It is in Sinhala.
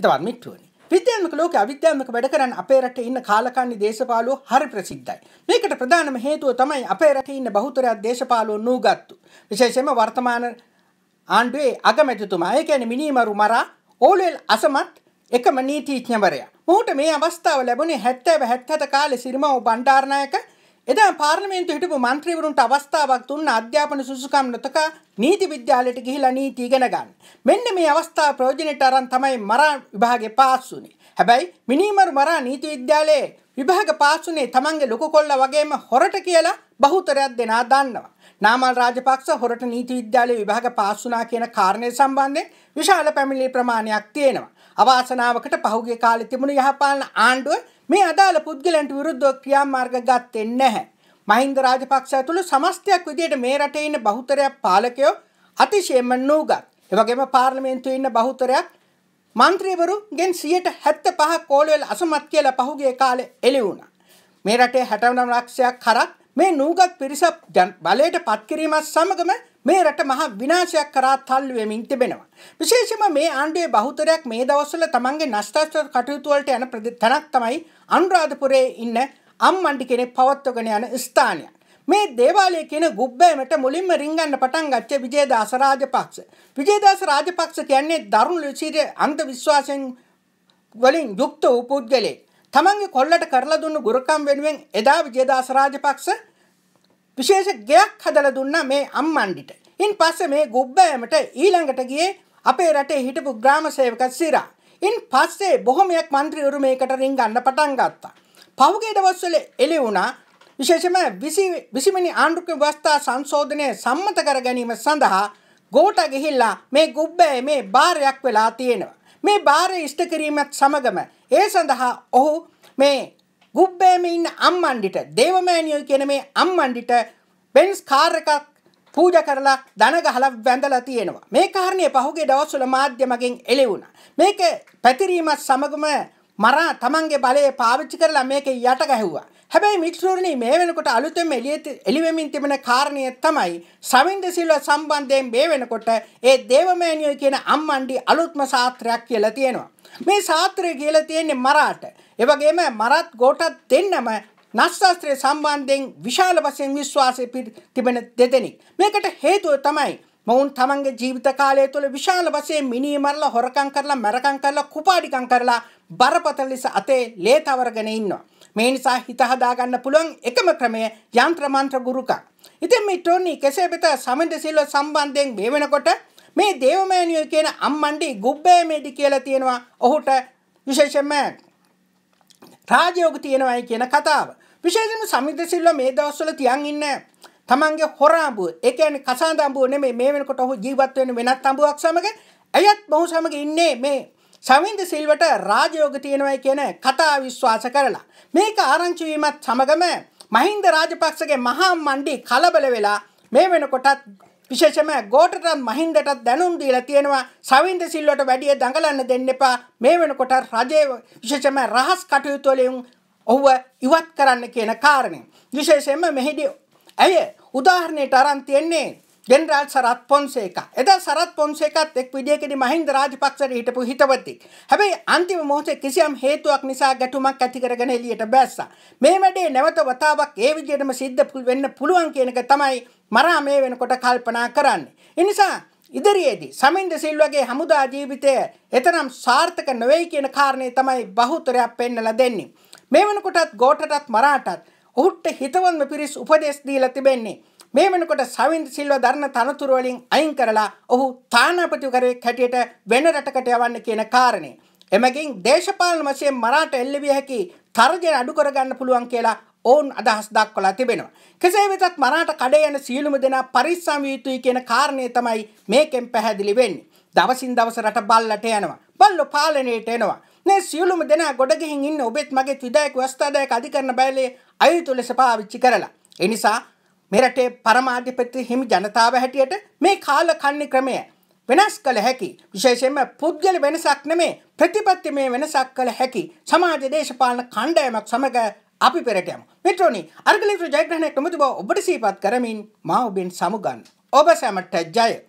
හිතවර්මිට්ටුවනි විද්‍යාත්මක ලෝක අවිද්‍යාත්මක වැඩ කරන්න අපේ රටේ ඉන්න කාලකන්ණි දේශපාලුවෝ හරි ප්‍රසිද්ධයි. මේකට ප්‍රධානම හේතුව තමයි අපේ රටේ ඉන්න බහුතරයක් දේශපාලුවෝ නූගත්තු. විශේෂයෙන්ම වර්තමාන ආණ්ඩුවේ අගමැතිතුමා, ඒ කියන්නේ මිනීමරු මරා ඕලෙල් අසමත් එකම නීතිඥවරයා. මොහුට මේ අවස්ථාව ලැබුණේ 70 77 කාලේ සිරිමාවෝ බණ්ඩාරනායක එදා පාර්ලිමේන්තු හිටපු මන්ත්‍රීවරුන්ට අවස්ථාවක් දුන්න අධ්‍යාපන සුසුකම් නොතක නීති විද්‍යාලයට ගිහිලා නීති ඉගෙන ගන්න. මෙන්න මේ අවස්ථාව ප්‍රයෝජනට අරන් තමයි මරා විභාගේ පාස් වුනේ. හැබැයි මිනීමරු මරා නීති විද්‍යාලයේ විභාග පාස් වුනේ තමන්ගේ ලොකු කොල්ල වගේම හොරට කියලා බහුතරයක් දෙනා දන්නවා. නාමල් රාජපක්ෂ හොරට නීති විද්‍යාලයේ විභාග පාස් වුණා කියන කාරණය සම්බන්ධයෙන් විශාල පැමිණිලි ප්‍රමාණයක් තියෙනවා. අවාසනාවකට පහුගිය කාලේ තිබුණු යහපාලන ආණ්ඩුව මේ අදාළ පුද්ගලයන්ට විරුද්ධව ක්‍රියාමාර්ග ගත්තේ නැහැ. මහින්ද රාජපක්ෂ ඇතුළු සමස්තයක් විදියට මේ රටේ ඉන්න බහුතරයක් පාලකයෝ අතිශයම නූගත්. ඒ වගේම පාර්ලිමේන්තුවේ ඉන්න බහුතරයක් മന്ത്രിවරුගෙන් 75ක් කෝලවල අසමත් කියලා පහුගිය කාලේ එළි වුණා. මේ රටේ 69 ලක්ෂයක් කරක් මේ නූගත් පිරිස බලයට පත්කිරීමත් සමගම මේ රට මහා විනාශයක් කරා තල්ලු වෙමින් තිබෙනවා. විශේෂයෙන්ම මේ ආණ්ඩුවේ බහුතරයක් මේ දවස්වල තමන්ගේ නෂ්ටාස්ත්‍ර කටයුතු වලට යන තැනක් තමයි අනුරාධපුරයේ ඉන්න අම්මණ්ඩි කෙනෙක් පවත්වගෙන යන ස්ථානය. මේ දේවාලය කියන ගුබ්බෑමට මුලින්ම රිංගන්න පටන් ගත්ත විජේදාස රාජපක්ෂ. විජේදාස රාජපක්ෂ කියන්නේ දරුණු ලෙසිර අන්ධ විශ්වාසයෙන් වලින් යුක්ත වූ පුද්ගලෙක්. තමන්ගේ කොල්ලට කරලා දුන්නු ගුරකම් වෙනුවෙන් එදා විජේදාස රාජපක්ෂ විශේෂ ගෙයක් හදලා දුන්නා මේ අම්මන්ඩිට. ඉන් පස්සේ මේ ගුබ්බෑමට ඊළඟට ගියේ අපේ රටේ හිටපු ග්‍රාම සේවක සිරා. ඉන් පස්සේ බොහොමයක් മന്ത്രിවරු මේකට රින් ගන්න පටන් ගත්තා. පහුගිය දවස්වල එළි වුණා විශේෂම 20 20 මිනි ආණ්ඩුක්‍රම ව්‍යවස්ථා සංශෝධනය සම්මත කර ගැනීම සඳහා ගෝඨ ගිහිල්ලා මේ ගුබ්බෑ මේ බාරයක් වෙලා තියෙනවා. මේ බාර ඉෂ්ට කිරීමත් සමගම ඒ සඳහා ඔහු මේ ගුබ්බෑම ඉන්න අම්මණ්ඩිට දේවමෑණියෝ කියන මේ අම්මණ්ඩිට බෙන්ස් කාර් එකක් පූජා කරලා ධන ගහලා වැඳලා තියෙනවා. මේ කාරණය පහුගිය දවස්වල මාධ්‍යමකින් එළි වුණා. මේක පැතිරීමත් සමගම මරා තමන්ගේ බලය පාවිච්චි කරලා මේක යට ගැහුවා. හැබැයි මිත්‍රෝරණී මේ වෙනකොට අලුතෙන් එළිවෙමින් තිබෙන කාරණය තමයි සවින්ද සිල්ව සම්බන්ධයෙන් මේ වෙනකොට ඒ දේවමෑනියෝ කියන අම්මණ්ඩි අලුත්ම සාත්‍රයක් කියලා තියෙනවා. මේ සාත්‍රය කියලා තියෙන්නේ මරාට. ඒ වගේම මරත් ගෝටත් දෙන්නම නස්සාස්ත්‍රය සම්බන්ධයෙන් විශාල වශයෙන් විශ්වාසය තිබෙන දෙදෙනෙක්. මේකට හේතුව තමයි මොවුන් තමන්ගේ ජීවිත කාලය තුළ විශාල වශයෙන් මිනී මරලා හොරකම් කරලා මැරකම් කරලා කුපාඩිකම් කරලා බරපතල ලෙස අතේ ලේ තවරගෙන ඉන්නවා. මේ නිසා හිත හදාගන්න පුළුවන් එකම ක්‍රමය යන්ත්‍ර මන්ත්‍ර ගුරුක. ඉතින් මේ ටෝනි කෙසේ වෙත සමන්දසිල්ව සම්බන්ධයෙන් මේ වෙනකොට මේ දේවමෑනියෝ කියන අම්මණ්ඩි ගුබ්බෑමේඩි කියලා තියෙනවා. ඔහුට විශේෂයෙන්ම රාජයෝග තියෙනවායි කියන කතාව. විශේෂයෙන්ම සමන්දසිල්ව මේ දවස්වල තියන් ඉන්නේ තමන්ගේ හොර අඹුව ඒ කියන්නේ කසාඳ අඹුව නෙමෙයි මේ වෙනකොට ඔහු ජීවත් වෙන වෙනත් අඹුවක් සමග ඇයත් මොහු සමග ඉන්නේ මේ සමින්ද සිල්වට රාජයෝග තියෙනවා කියන කතා විශ්වාස කරලා මේක ආරංචි වීමත් සමගම මහින්ද රාජපක්ෂගේ මහා මණ්ඩි කලබල වෙලා මේ වෙනකොටත් විශේෂම ගෝටටත් මහින්දටත් දැනුම් දීලා තියෙනවා සවින්ද සිල්වට වැඩිය දඟලන්න දෙන්න එපා මේ වෙනකොට රජයේ විශේෂම රහස් කටයුතු වලින් ඔහුව ඉවත් කරන්න කියන කාරණය විශේෂයෙන්ම මෙහිදී ඇය උදාහරණයට අරන් තියෙන්නේ ගෙන්රාල් සරත් පොන්සේක එදා සරත් පොන්සේකත් එක් විදියකදී මහින්ද රාජපක්ෂට හිටපු හිතවතෙක්. හැබැයි අන්තිම මොහොතේ කිසියම් හේතුවක් නිසා ගැටුමක් ඇති කරගෙන එළියට බැස්සා. මේ වැඩේ නැවත වතාවක් ඒ විදියටම සිද්ධ වෙන්න පුළුවන් කියන එක තමයි මරා මේ වෙනකොට කල්පනා කරන්නේ. ඒ නිසා ඉදිරියේදී සමින්ද සිල්වගේ හමුදා ජීවිතය එතරම් සාර්ථක නොවේ කියන කාරණේ තමයි බහුතරයක් පෙන්නලා දෙන්නේ. මේ වෙනකොටත් ගෝඨටත් මරාටත් ඔහුට හිතවන්ම පිරිස් උපදෙස් දීලා තිබෙන්නේ. මේ වෙනකොට සවින්ද සිල්ව දරණ තනතුරු වලින් අයින් කරලා ඔහු තානාපතිවරයෙක් හැටියට වෙන රටකට යවන්න කියන කාරණේ. එමගින් දේශපාලන වශයෙන් මරාට එල්ලවිය හැකි තර්ජන අඩු කරගන්න පුළුවන් කියලා ඔවුන් අදහස් දක්වලා තිබෙනවා. කෙසේ වෙතත් මරාට කඩේ යන සියලුම දෙනා පරිස්සම් විය යුතුයි කියන කාරණය තමයි මේකෙන් පැහැදිලි වෙන්නේ. දවසින් දවස රට බල්ලට යනවා. බල්ලෝ පාලනයට එනවා. මේ සියලුම දෙනා ගොඩ ගිහින් ඉන්න ඔබෙත් මගේ විදායක ව්‍යවස්ථාදායක අධිකරණ බැලේ අයුතු ලෙස පාවිච්චි කරලා. ඒ නිසා මෙරටේ පරමාධිපති හිමි ජනතාව හැටියට මේ කාල කන්නේ ක්‍රමය වෙනස් කළ හැකි විශේෂයෙන්ම පුද්ගල වෙනසක් නෙමේ ප්‍රතිපත්ති මේ වෙනසක් කළ හැකි සමාජ දේශපාලන කණ්ඩායමක් සමග අපි පෙරට යමු. මිත්‍රෝනි අර්ගලිත්‍ර ජයග්‍රහණයට මුතුබව ඔබට සීපත් කරමින් මා ඔබෙන් සමුගන්න. ඔබ සැමට ජය.